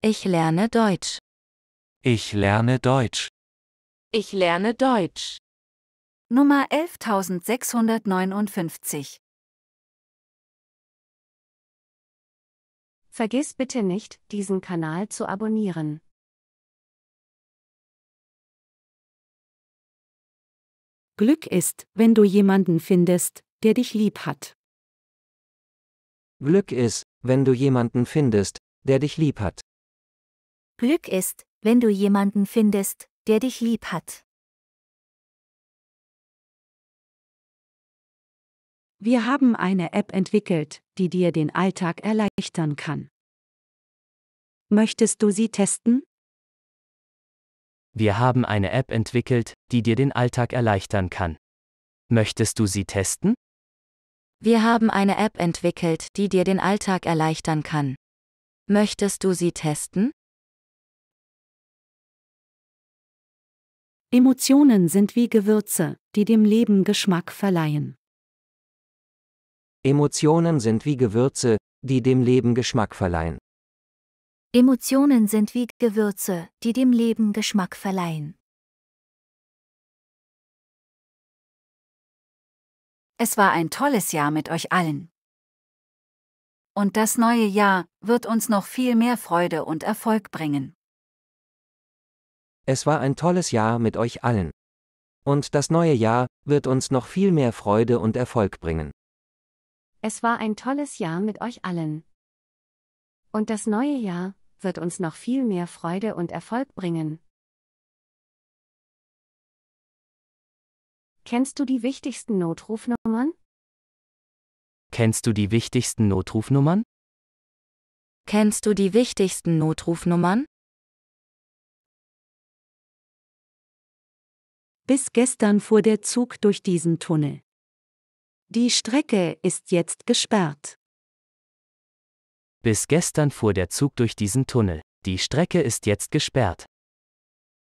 Ich lerne Deutsch. Ich lerne Deutsch. Ich lerne Deutsch. Nummer 11659. Vergiss bitte nicht, diesen Kanal zu abonnieren. Glück ist, wenn du jemanden findest, der dich lieb hat. Glück ist, wenn du jemanden findest, der dich lieb hat. Glück ist, wenn du jemanden findest, der dich lieb hat. Wir haben eine App entwickelt, die dir den Alltag erleichtern kann. Möchtest du sie testen? Wir haben eine App entwickelt, die dir den Alltag erleichtern kann. Möchtest du sie testen? Wir haben eine App entwickelt, die dir den Alltag erleichtern kann. Möchtest du sie testen? Emotionen sind wie Gewürze, die dem Leben Geschmack verleihen. Emotionen sind wie Gewürze, die dem Leben Geschmack verleihen. Emotionen sind wie Gewürze, die dem Leben Geschmack verleihen. Es war ein tolles Jahr mit euch allen. Und das neue Jahr wird uns noch viel mehr Freude und Erfolg bringen. Es war ein tolles Jahr mit euch allen. Und das neue Jahr wird uns noch viel mehr Freude und Erfolg bringen. Es war ein tolles Jahr mit euch allen. Und das neue Jahr wird uns noch viel mehr Freude und Erfolg bringen. Kennst du die wichtigsten Notrufnummern? Kennst du die wichtigsten Notrufnummern? Kennst du die wichtigsten Notrufnummern? Bis gestern fuhr der Zug durch diesen Tunnel. Die Strecke ist jetzt gesperrt. Bis gestern fuhr der Zug durch diesen Tunnel. Die Strecke ist jetzt gesperrt.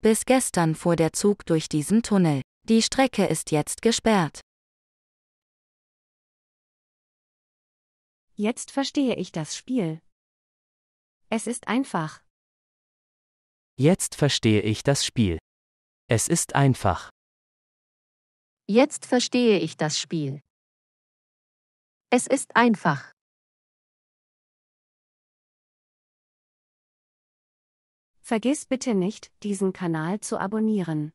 Bis gestern fuhr der Zug durch diesen Tunnel. Die Strecke ist jetzt gesperrt. Jetzt verstehe ich das Spiel. Es ist einfach. Jetzt verstehe ich das Spiel. Es ist einfach. Jetzt verstehe ich das Spiel. Es ist einfach. Vergiss bitte nicht, diesen Kanal zu abonnieren.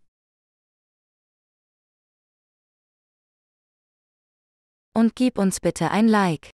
Und gib uns bitte ein Like.